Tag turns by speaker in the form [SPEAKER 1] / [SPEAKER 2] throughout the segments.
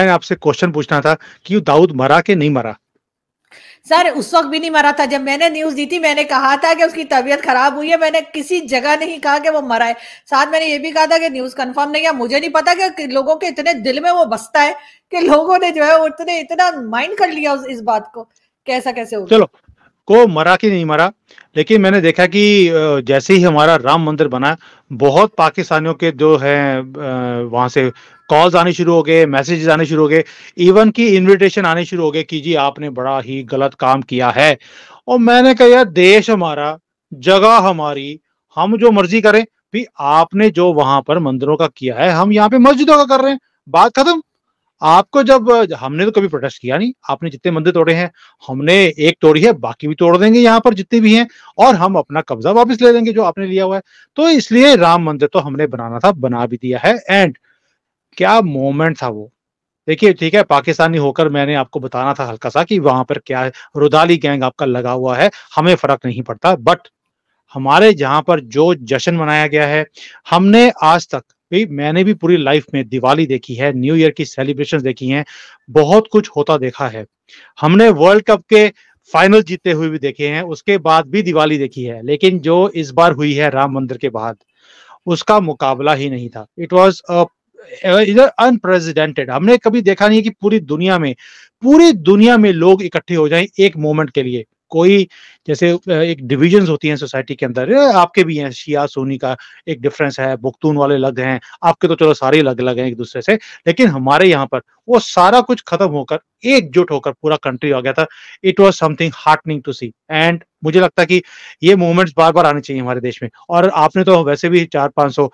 [SPEAKER 1] मैं आपसे क्वेश्चन पूछना था कि दाऊद मरा के नहीं मरा
[SPEAKER 2] सर उस वक्त भी नहीं मरा था जब मैंने न्यूज दी थी मैंने कहा था कि उसकी तबीयत खराब हुई है मैंने किसी जगह नहीं कहा कि वो मरा है साथ मैंने ये भी कहा था कि न्यूज कंफर्म नहीं है मुझे नहीं पता कि लोगों के इतने दिल में वो बसता है कि लोगों ने जो है वो इतने इतना माइंड कर लिया उस इस बात को कैसा कैसे हो चलो
[SPEAKER 1] को मरा कि नहीं मरा लेकिन मैंने देखा कि जैसे ही हमारा राम मंदिर बना बहुत पाकिस्तानियों के जो है वहां से कॉल्स आने शुरू हो गए मैसेजेस आने शुरू हो गए इवन की इनविटेशन आने शुरू हो गए कि जी आपने बड़ा ही गलत काम किया है और मैंने कहा यार देश हमारा जगह हमारी हम जो मर्जी करें भी आपने जो वहां पर मंदिरों का किया है हम यहाँ पे मस्जिदों का कर रहे हैं बात खत्म आपको जब हमने तो कभी प्रोटेस्ट किया नहीं आपने जितने मंदिर तोड़े हैं हमने एक तोड़ी है बाकी भी तोड़ देंगे यहाँ पर जितने भी हैं और हम अपना कब्जा वापस ले लेंगे जो आपने लिया हुआ है तो इसलिए राम मंदिर तो हमने बनाना था बना भी दिया है एंड क्या मोमेंट था वो देखिए ठीक है पाकिस्तानी होकर मैंने आपको बताना था हल्का सा कि वहां पर क्या है रुदाली गैंग आपका लगा हुआ है हमें फर्क नहीं पड़ता बट हमारे जहां पर जो जश्न मनाया गया है हमने आज तक भी मैंने भी पूरी लाइफ में दिवाली देखी है न्यू ईयर की सेलिब्रेशन देखी है बहुत कुछ होता देखा है हमने वर्ल्ड कप के फाइनल जीते हुए भी देखे हैं उसके बाद भी दिवाली देखी है लेकिन जो इस बार हुई है राम मंदिर के बाद उसका मुकाबला ही नहीं था इट वॉज अ इधर अनप्रेसिडेंटेड हमने कभी देखा नहीं है कि पूरी दुनिया में पूरी दुनिया में लोग इकट्ठे हो जाएं एक मोमेंट के लिए कोई जैसे एक डिविजन होती हैं सोसाइटी के अंदर आपके भी हैं शिया सोनी का एक डिफरेंस है बुख्तून वाले अलग हैं आपके तो चलो सारे अलग अलग हैं एक दूसरे से लेकिन हमारे यहाँ पर वो सारा कुछ खत्म होकर एकजुट होकर पूरा कंट्री आ गया था it was something heartening to see and मुझे लगता है कि ये मूवमेंट्स बार बार आने चाहिए हमारे देश में और आपने तो वैसे भी चार पाँच सौ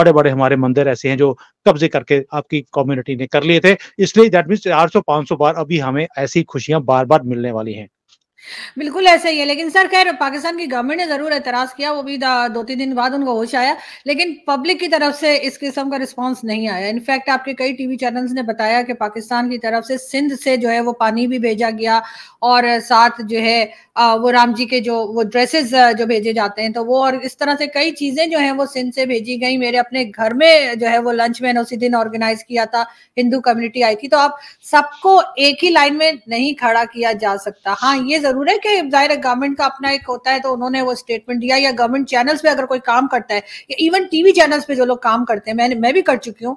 [SPEAKER 1] बड़े बड़े हमारे मंदिर ऐसे हैं जो कब्जे करके आपकी कम्युनिटी ने कर लिए थे इसलिए दैट मीन्स चार सौ पांच सौ बार अभी हमें ऐसी खुशियां बार बार मिलने वाली हैं
[SPEAKER 2] बिल्कुल ऐसा ही है लेकिन सर खैर पाकिस्तान की गवर्नमेंट ने जरूर एतराज किया वो भी दो तीन दिन बाद उनको होश आया लेकिन पब्लिक की तरफ से इस किस्म का रिस्पांस नहीं आया इनफैक्ट आपके कई टीवी चैनल्स ने बताया कि पाकिस्तान की तरफ से सिंध से जो है वो पानी भी भेजा गया और साथ जो है वो राम जी के जो वो ड्रेसेस जो भेजे जाते हैं तो वो और इस तरह से कई चीजें जो है वो सिंध से भेजी गई मेरे अपने घर में जो है वो लंच मैंने उसी दिन ऑर्गेनाइज किया था हिंदू कम्युनिटी आई थी तो आप सबको एक ही लाइन में नहीं खड़ा किया जा सकता हाँ ये जरूर जरूर है कि जाहिर है गवर्नमेंट का अपना एक होता है तो उन्होंने वो स्टेटमेंट दिया या गवर्नमेंट चैनल्स पे अगर कोई काम करता है या इवन टीवी चैनल्स पे जो लोग काम करते हैं मैंने मैं भी कर चुकी हूँ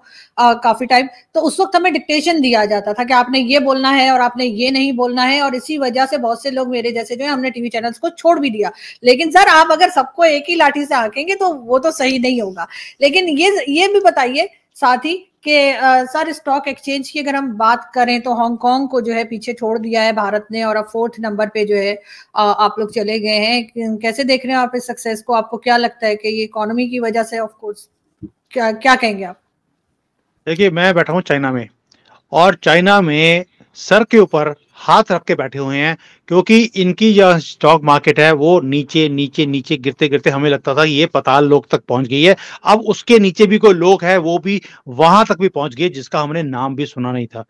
[SPEAKER 2] काफी टाइम तो उस वक्त हमें डिक्टेशन दिया जाता था कि आपने ये बोलना है और आपने ये नहीं बोलना है और इसी वजह से बहुत से लोग मेरे जैसे जो है हमने टीवी चैनल्स को छोड़ भी दिया लेकिन सर आप अगर सबको एक ही लाठी से आकेंगे तो वो तो सही नहीं होगा लेकिन ये ये भी बताइए साथ ही कि सर स्टॉक एक्सचेंज की अगर हम बात करें तो हांगकांग को जो है पीछे छोड़ दिया है भारत ने और अब फोर्थ नंबर पे जो है आ, आप लोग चले गए हैं कैसे देख रहे हैं आप इस सक्सेस को आपको क्या लगता है कि ये इकोनॉमी की वजह से ऑफ कोर्स क्या क्या कहेंगे आप
[SPEAKER 1] देखिए मैं बैठा हूँ चाइना में और चाइना में सर के ऊपर हाथ रख के बैठे हुए हैं क्योंकि इनकी जो स्टॉक मार्केट है वो नीचे नीचे नीचे गिरते गिरते हमें लगता था ये पताल लोग तक पहुंच गई है अब उसके नीचे भी कोई लोग है वो भी वहां तक भी पहुंच गए जिसका हमने नाम भी सुना नहीं था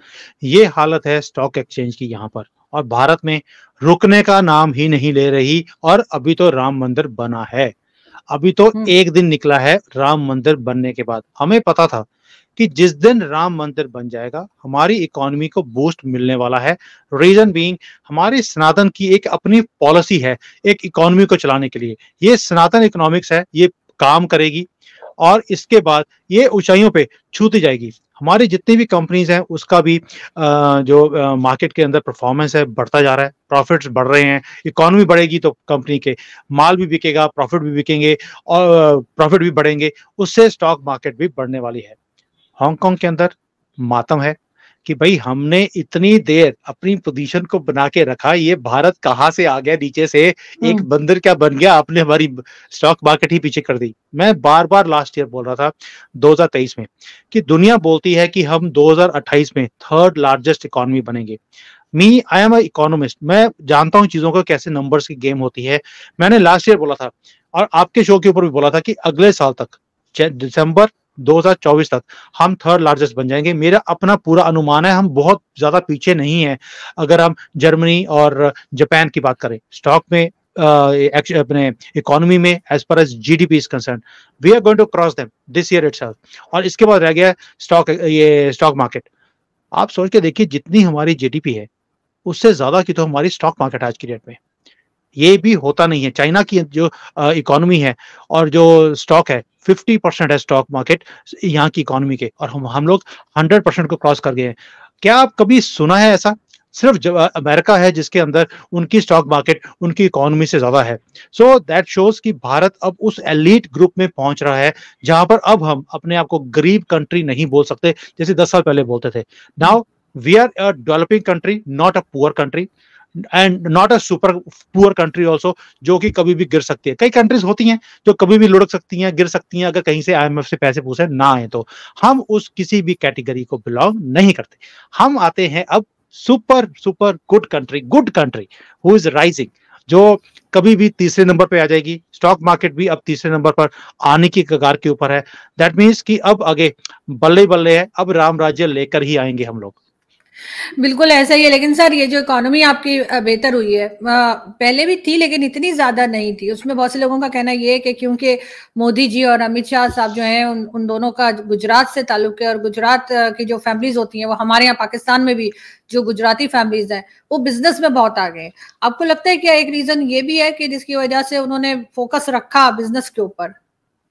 [SPEAKER 1] ये हालत है स्टॉक एक्सचेंज की यहाँ पर और भारत में रुकने का नाम ही नहीं ले रही और अभी तो राम मंदिर बना है अभी तो हम्म। एक दिन निकला है राम मंदिर बनने के बाद हमें पता था कि जिस दिन राम मंदिर बन जाएगा हमारी इकोनॉमी को बूस्ट मिलने वाला है रीजन बीइंग हमारे सनातन की एक अपनी पॉलिसी है एक इकोनॉमी को चलाने के लिए ये सनातन इकोनॉमिक्स है ये काम करेगी और इसके बाद ये ऊंचाइयों पे छूती जाएगी हमारी जितनी भी कंपनीज हैं उसका भी जो मार्केट के अंदर परफॉर्मेंस है बढ़ता जा रहा है प्रॉफिट्स बढ़ रहे हैं इकोनॉमी बढ़ेगी तो कंपनी के माल भी बिकेगा प्रॉफिट भी बिकेंगे और प्रॉफिट भी बढ़ेंगे उससे स्टॉक मार्केट भी बढ़ने वाली है हांगकांग के अंदर मातम है कि भाई हमने इतनी देर अपनी पोजीशन को बना के रखा ये भारत कहाँ से आ गया नीचे से एक हम्म। बंदर क्या बन गया आपने हमारी स्टॉक मार्केट ही पीछे कर दी मैं बार बार लास्ट ईयर बोल रहा था 2023 में कि दुनिया बोलती है कि हम 2028 में थर्ड लार्जेस्ट इकोनॉमी बनेंगे मी आई एम इकोनॉमिस्ट मैं जानता हूँ चीजों को कैसे नंबर्स की गेम होती है मैंने लास्ट ईयर बोला था और आपके शो के ऊपर भी बोला था कि अगले साल तक दिसंबर 2024 तक हम थर्ड लार्जेस्ट बन जाएंगे मेरा अपना पूरा अनुमान है हम बहुत ज्यादा पीछे नहीं है अगर हम जर्मनी और जापान की बात करें स्टॉक में अपने इकोनॉमी में as per as G D P is concern we are going to cross them this year it और इसके बाद रह गया स्टॉक ये स्टॉक मार्केट आप सोच के देखिए जितनी हमारी जी है उससे ज्यादा की तो हमारी स्टॉक मार्केट आज की डेट में ये भी होता नहीं है चाइना की जो इकोनॉमी है और जो स्टॉक है 50 परसेंट है स्टॉक मार्केट यहाँ की इकोनॉमी के और हम हम लोग 100 परसेंट को क्रॉस कर गए हैं क्या आप कभी सुना है ऐसा सिर्फ अमेरिका है जिसके अंदर उनकी स्टॉक मार्केट उनकी इकोनॉमी से ज्यादा है सो दैट शोज कि भारत अब उस एलिट ग्रुप में पहुंच रहा है जहां पर अब हम अपने आप को गरीब कंट्री नहीं बोल सकते जैसे दस साल पहले बोलते थे now we are a developing country not a poor country and not a super poor country also जो कि कभी भी गिर सकती है कई कंट्रीज होती हैं जो कभी भी लुढ़क सकती हैं गिर सकती हैं अगर कहीं से आईएमएफ से पैसे पूछे ना आए तो हम उस किसी भी कैटेगरी को बिलोंग नहीं करते हम आते हैं अब super super good country good country who is rising जो कभी भी तीसरे नंबर पे आ जाएगी स्टॉक मार्केट भी अब तीसरे नंबर पर आने की कगार के ऊपर है दैट मीन्स कि अब आगे बल्ले बल्ले है अब राम राज्य लेकर ही आएंगे हम लोग
[SPEAKER 2] बिल्कुल ऐसा ही है लेकिन सर ये जो इकोनॉमी आपकी बेहतर हुई है पहले भी थी लेकिन इतनी ज्यादा नहीं थी उसमें बहुत से लोगों का कहना ये है कि क्योंकि मोदी जी और अमित शाह साहब जो हैं उन, उन दोनों का गुजरात से ताल्लुक है और गुजरात की जो फैमिलीज होती हैं वो हमारे यहाँ पाकिस्तान में भी जो गुजराती फैमिलीज हैं वो बिजनेस में बहुत आ गए आपको लगता है क्या एक रीजन ये भी है कि जिसकी वजह से उन्होंने फोकस रखा बिजनेस के ऊपर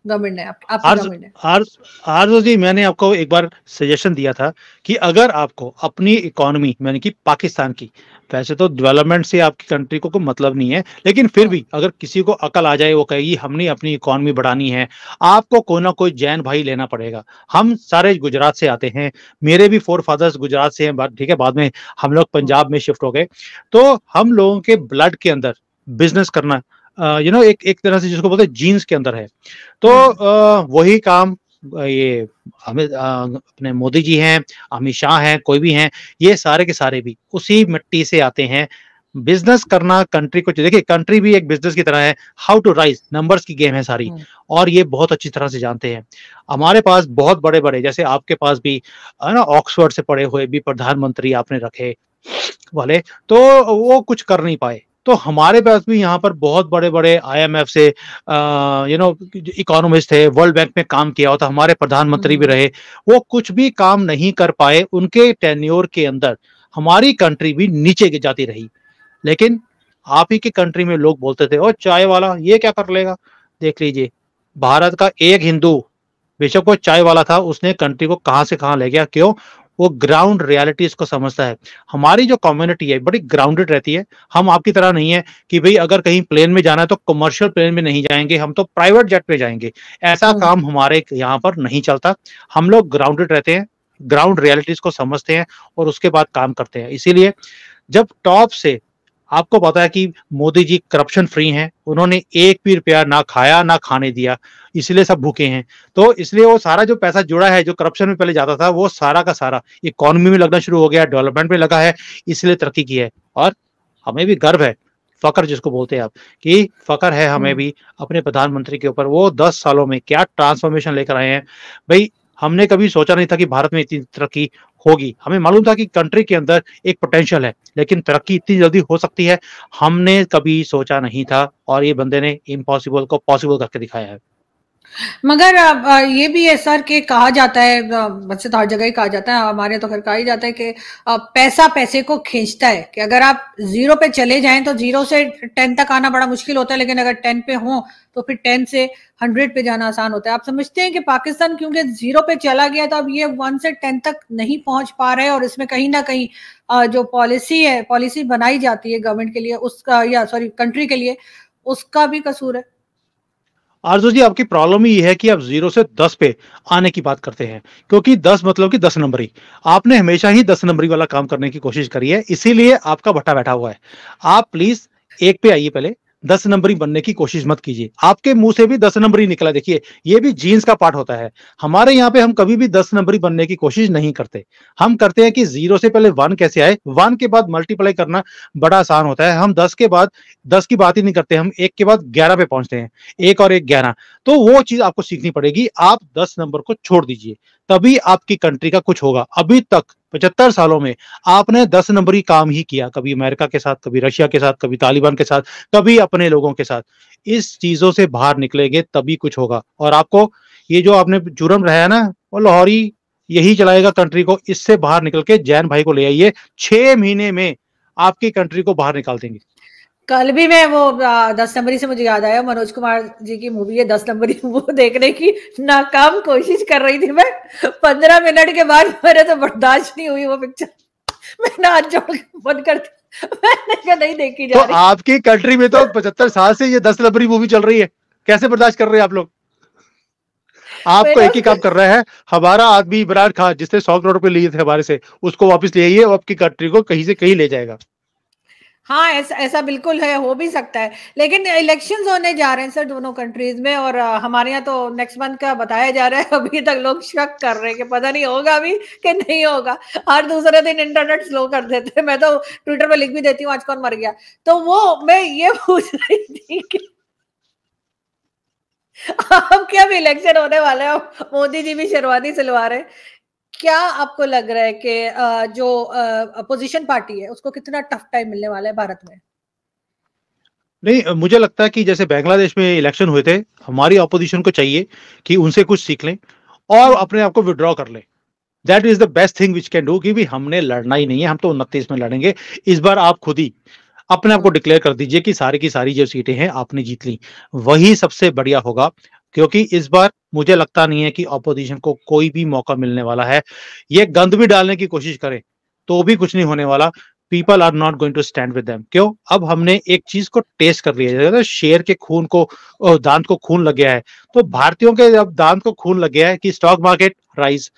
[SPEAKER 2] गवर्नमेंट ने
[SPEAKER 1] आप, जी मैंने आपको एक बार सजेशन दिया था कि अगर आपको अपनी इकोनॉमी यानी कि पाकिस्तान की वैसे तो डेवलपमेंट से आपकी कंट्री को कोई मतलब नहीं है लेकिन फिर भी हाँ। अगर किसी को अकल आ जाए वो कहेगी हमने अपनी इकोनॉमी बढ़ानी है आपको कोई ना कोई जैन भाई लेना पड़ेगा हम सारे गुजरात से आते हैं मेरे भी फोर फादर्स गुजरात से हैं ठीक है बाद में हम लोग पंजाब हाँ। में शिफ्ट हो गए तो हम लोगों के ब्लड के अंदर बिजनेस करना यू नो एक एक तरह से जिसको बोलते हैं जीन्स के अंदर है तो वही काम ये अमित अपने मोदी जी हैं अमित शाह हैं कोई भी हैं ये सारे के सारे भी उसी मिट्टी से आते हैं बिजनेस करना कंट्री को देखिए कंट्री भी एक बिजनेस की तरह है हाउ टू राइज नंबर्स की गेम है सारी हम्म। और ये बहुत अच्छी तरह से जानते हैं हमारे पास बहुत बड़े बड़े जैसे आपके पास भी है ना ऑक्सफोर्ड से पढ़े हुए भी प्रधानमंत्री आपने रखे वाले तो वो कुछ कर नहीं पाए तो हमारे पास भी यहाँ पर बहुत बड़े बड़े आईएमएफ से यू नो इकोनॉमिस्ट है वर्ल्ड बैंक में काम किया होता हमारे प्रधानमंत्री भी हम्म। रहे वो कुछ भी काम नहीं कर पाए उनके टेन्योर के अंदर हमारी कंट्री भी नीचे जाती रही लेकिन आप ही की कंट्री में लोग बोलते थे और चाय वाला ये क्या कर लेगा देख लीजिए भारत का एक हिंदू बेशक वो चाय वाला था उसने कंट्री को कहां से कहां ले गया क्यों वो ग्राउंड रियलिटीज को समझता है हमारी जो कम्युनिटी है बड़ी ग्राउंडेड रहती है हम आपकी तरह नहीं है कि भाई अगर कहीं प्लेन में जाना है तो कमर्शियल प्लेन में नहीं जाएंगे हम तो प्राइवेट जेट में जाएंगे ऐसा हम्म। काम हमारे यहाँ पर नहीं चलता हम लोग ग्राउंडेड रहते हैं ग्राउंड रियलिटीज को समझते हैं और उसके बाद काम करते हैं इसीलिए जब टॉप से आपको पता है कि मोदी जी करप्शन फ्री हैं उन्होंने एक भी रुपया ना खाया ना खाने दिया इसलिए सब भूखे हैं तो इसलिए वो सारा जो पैसा जुड़ा है जो करप्शन में पहले जाता था वो सारा का सारा इकोनॉमी में लगना शुरू हो गया डेवलपमेंट में लगा है इसलिए तरक्की की है और हमें भी गर्व है फकर जिसको बोलते हैं आप कि फकर है हमें हम्म। भी अपने प्रधानमंत्री के ऊपर वो दस सालों में क्या ट्रांसफॉर्मेशन लेकर आए हैं भाई हमने कभी सोचा नहीं था कि भारत में इतनी तरक्की होगी हमें मालूम था कि कंट्री के अंदर एक पोटेंशियल है लेकिन तरक्की इतनी जल्दी हो सकती है हमने कभी सोचा नहीं था और ये बंदे ने इम्पॉसिबल को पॉसिबल करके दिखाया है
[SPEAKER 2] मगर ये भी है सर कि कहा जाता है वैसे तो हर जगह ही कहा जाता है हमारे तो घर कहा ही जाता है कि पैसा पैसे को खींचता है कि अगर आप जीरो पे चले जाएं तो जीरो से टेन तक आना बड़ा मुश्किल होता है लेकिन अगर टेन पे हो तो फिर टेन से हंड्रेड पे जाना आसान होता है आप समझते हैं कि पाकिस्तान क्योंकि जीरो पे चला गया तो अब ये वन से टेन तक नहीं पहुंच पा रहे और इसमें कहीं ना कहीं जो पॉलिसी है पॉलिसी बनाई जाती है गवर्नमेंट के लिए उसका या सॉरी कंट्री के लिए उसका भी कसूर है
[SPEAKER 1] आरजू जी आपकी प्रॉब्लम ये है कि आप जीरो से दस पे आने की बात करते हैं क्योंकि दस मतलब कि दस नंबरी आपने हमेशा ही दस नंबरी वाला काम करने की कोशिश करी है इसीलिए आपका भट्टा बैठा हुआ है आप प्लीज एक पे आइए पहले दस नंबरी बनने की कोशिश मत कीजिए आपके मुंह से भी दस नंबरी निकला देखिए ये भी जीन्स का पार्ट होता है हमारे यहाँ पे हम कभी भी दस नंबरी बनने की कोशिश नहीं करते हम करते हैं कि जीरो से पहले वन कैसे आए वन के बाद मल्टीप्लाई करना बड़ा आसान होता है हम दस के बाद दस की बात ही नहीं करते हम एक के बाद ग्यारह पे पहुंचते हैं एक और एक ग्यारह तो वो चीज आपको सीखनी पड़ेगी आप दस नंबर को छोड़ दीजिए तभी आपकी कंट्री का कुछ होगा अभी तक पचहत्तर सालों में आपने दस नंबरी काम ही किया कभी अमेरिका के साथ कभी रशिया के साथ कभी तालिबान के साथ कभी अपने लोगों के साथ इस चीजों से बाहर निकलेंगे तभी कुछ होगा और आपको ये जो आपने जुर्म रहा है ना वो लाहौरी यही चलाएगा कंट्री को इससे बाहर निकल के जैन भाई को ले आइए छह महीने में आपकी कंट्री को बाहर निकाल देंगे
[SPEAKER 2] कल भी मैं वो दस नंबरी से मुझे याद आया मनोज कुमार जी की मूवी है दस नंबरी वो देखने की नाकाम कोशिश कर रही थी मैं पंद्रह मिनट के बाद मेरे तो बर्दाश्त नहीं हुई वो पिक्चर मैंने जोड़ बंद कर मैंने नहीं देखी जा तो आपकी
[SPEAKER 1] कंट्री में तो पचहत्तर साल से ये दस नंबरी मूवी चल रही है कैसे बर्दाश्त कर रहे हैं आप लोग आपको एक ही काम तो- कर रहा है हमारा आदमी इमरान खान जिसने सौ करोड़ रुपए लिए थे हमारे से उसको वापस ले आइए और आपकी कंट्री को कहीं से कहीं ले जाएगा
[SPEAKER 2] हाँ ऐसा ऐसा बिल्कुल है हो भी सकता है लेकिन इलेक्शंस होने जा रहे हैं सर दोनों कंट्रीज में और हमारे यहाँ तो नेक्स्ट मंथ का बताया जा रहा है अभी तक लोग शक कर रहे हैं कि पता नहीं होगा अभी कि नहीं होगा हर दूसरे दिन इंटरनेट स्लो कर देते हैं मैं तो ट्विटर पर लिख भी देती हूँ आज कौन मर गया तो वो मैं ये पूछ रही थी कि अब क्या इलेक्शन होने वाले हैं मोदी जी भी शेरवानी सिलवा रहे क्या आपको लग रहा है कि जो अपोजिशन पार्टी है उसको कितना टफ टाइम मिलने वाला है भारत में
[SPEAKER 1] नहीं मुझे लगता है कि जैसे बांग्लादेश में इलेक्शन हुए थे हमारी अपोजिशन को चाहिए कि उनसे कुछ सीख लें और अपने आप को विड्रॉ कर लें that is the best thing which can do कि भी हमने लड़ना ही नहीं है हम तो उनतीस में लड़ेंगे इस बार आप खुद ही अपने आप को डिक्लेयर कर दीजिए कि सारी की सारी जो सीटें हैं आपने जीत ली वही सबसे बढ़िया होगा क्योंकि इस बार मुझे लगता नहीं है कि अपोजिशन को कोई भी मौका मिलने वाला है ये गंद भी डालने की कोशिश करें तो भी कुछ नहीं होने वाला people are not going to stand with them क्यों अब हमने एक चीज को टेस्ट कर लिया है शेयर के खून को दांत को खून लग गया है तो भारतीयों के अब दांत को खून लग गया है कि स्टॉक मार्केट राइज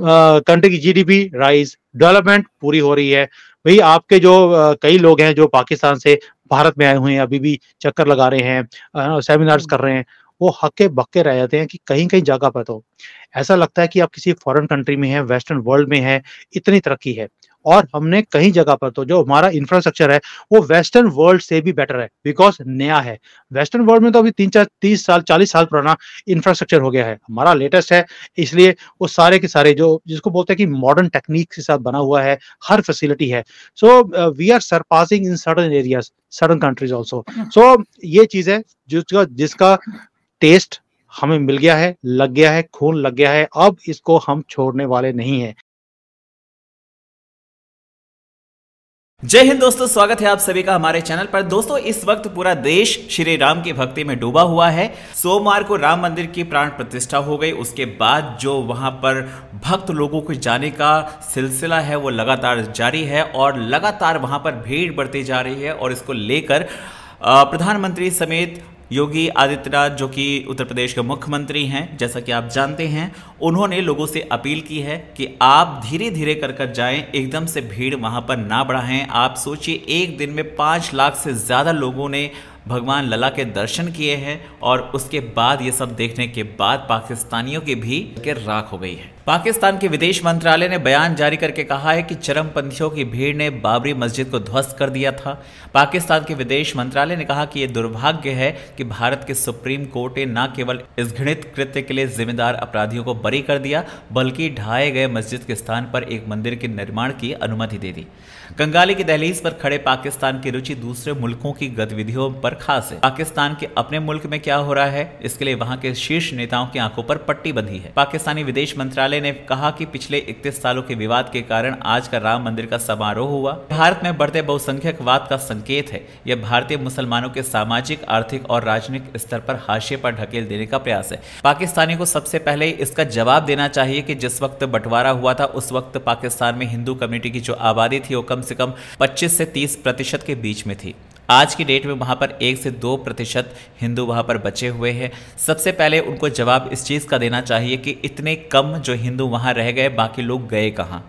[SPEAKER 1] कंट्री की जीडीपी राइज डेवलपमेंट पूरी हो रही है भाई आपके जो कई लोग हैं जो पाकिस्तान से भारत में आए हुए हैं अभी भी चक्कर लगा रहे हैं सेमिनार्स हम्म। कर रहे हैं वो हके बक्के रह जाते हैं कि कहीं कहीं जगह पर तो ऐसा लगता है कि आप किसी फॉरेन कंट्री में है वेस्टर्न वर्ल्ड में हैं इतनी तरक्की है और हमने कहीं जगह पर तो जो हमारा इंफ्रास्ट्रक्चर है वो वेस्टर्न वर्ल्ड से भी बेटर है बिकॉज नया है वेस्टर्न वर्ल्ड में तो अभी तीन चार तीस साल चालीस साल पुराना इंफ्रास्ट्रक्चर हो गया है हमारा लेटेस्ट है इसलिए वो सारे के सारे जो जिसको बोलते हैं कि मॉडर्न टेक्निक के साथ बना हुआ है हर फैसिलिटी है so we are surpassing in sudden areas sudden countries also so ये चीज है जिसका जिसका टेस्ट हमें मिल गया है लग गया है खून लग गया है अब इसको हम छोड़ने वाले नहीं है
[SPEAKER 3] जय हिंद दोस्तों स्वागत है आप सभी का हमारे चैनल पर दोस्तों इस वक्त पूरा देश श्री राम की भक्ति में डूबा हुआ है सोमवार को राम मंदिर की प्राण प्रतिष्ठा हो गई उसके बाद जो वहां पर भक्त लोगों के जाने का सिलसिला है वो लगातार जारी है और लगातार वहां पर भीड़ बढ़ती जा रही है और इसको लेकर प्रधानमंत्री समेत योगी आदित्यनाथ जो कि उत्तर प्रदेश के मुख्यमंत्री हैं जैसा कि आप जानते हैं उन्होंने लोगों से अपील की है कि आप धीरे धीरे कर कर जाए एकदम से भीड़ वहां पर ना बढ़ाएं आप सोचिए एक दिन में पाँच लाख से ज़्यादा लोगों ने भगवान लला के दर्शन किए हैं और उसके बाद ये सब देखने के बाद पाकिस्तानियों की भी राख हो गई है पाकिस्तान के विदेश मंत्रालय ने बयान जारी करके कहा है कि चरमपंथियों की भीड़ ने बाबरी मस्जिद को ध्वस्त कर दिया था पाकिस्तान के विदेश मंत्रालय ने कहा कि यह दुर्भाग्य है कि भारत के सुप्रीम कोर्ट ने न केवल इस घृणित कृत्य के लिए जिम्मेदार अपराधियों को बरी कर दिया बल्कि ढाए गए मस्जिद के स्थान पर एक मंदिर के निर्माण की अनुमति दे दी कंगाली की दहलीज पर खड़े पाकिस्तान की रुचि दूसरे मुल्कों की गतिविधियों पर खास है पाकिस्तान के अपने मुल्क में क्या हो रहा है इसके लिए वहाँ के शीर्ष नेताओं की आंखों पर पट्टी बंधी है पाकिस्तानी विदेश मंत्रालय ने कहा कि पिछले इकतीस सालों के विवाद के कारण आज का राम मंदिर का समारोह हुआ भारत में बढ़ते बहुसंख्यक वाद का संकेत है यह भारतीय मुसलमानों के सामाजिक आर्थिक और राजनीतिक स्तर पर हाशिए पर ढकेल देने का प्रयास है पाकिस्तानी को सबसे पहले इसका जवाब देना चाहिए कि जिस वक्त बंटवारा हुआ था उस वक्त पाकिस्तान में हिंदू कम्युनिटी की जो आबादी थी वो कम से कम 25 से 30 प्रतिशत के बीच में थी आज की डेट में वहाँ पर एक से दो प्रतिशत हिंदू वहाँ पर बचे हुए हैं सबसे पहले उनको जवाब इस चीज़ का देना चाहिए कि इतने कम जो हिंदू वहाँ रह गए बाकी लोग गए कहाँ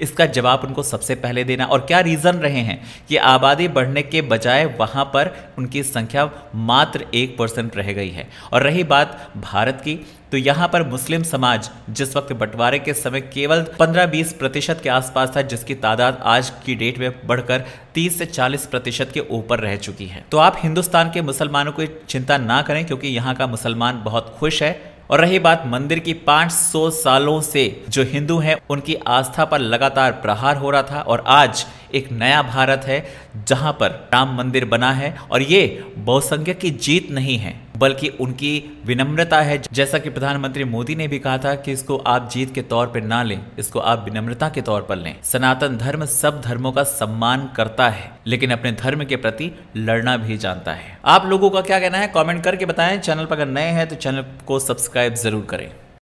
[SPEAKER 3] इसका जवाब उनको सबसे पहले देना और क्या रीज़न रहे हैं कि आबादी बढ़ने के बजाय वहाँ पर उनकी संख्या मात्र एक परसेंट रह गई है और रही बात भारत की तो यहाँ पर मुस्लिम समाज जिस वक्त बंटवारे के समय केवल 15-20 प्रतिशत के आसपास था जिसकी तादाद आज की डेट में बढ़कर 30 से 40 प्रतिशत के ऊपर रह चुकी है तो आप हिंदुस्तान के मुसलमानों की चिंता ना करें क्योंकि यहाँ का मुसलमान बहुत खुश है और रही बात मंदिर की 500 सालों से जो हिंदू हैं उनकी आस्था पर लगातार प्रहार हो रहा था और आज एक नया भारत है जहां पर राम मंदिर बना है और ये बहुसंख्यक की जीत नहीं है बल्कि उनकी विनम्रता है जैसा कि प्रधानमंत्री मोदी ने भी कहा था कि इसको आप जीत के तौर पर ना लें इसको आप विनम्रता के तौर पर लें सनातन धर्म सब धर्मों का सम्मान करता है लेकिन अपने धर्म के प्रति लड़ना भी जानता है
[SPEAKER 1] आप लोगों का क्या कहना है कॉमेंट करके बताएं चैनल पर अगर नए हैं तो चैनल को सब्सक्राइब जरूर करें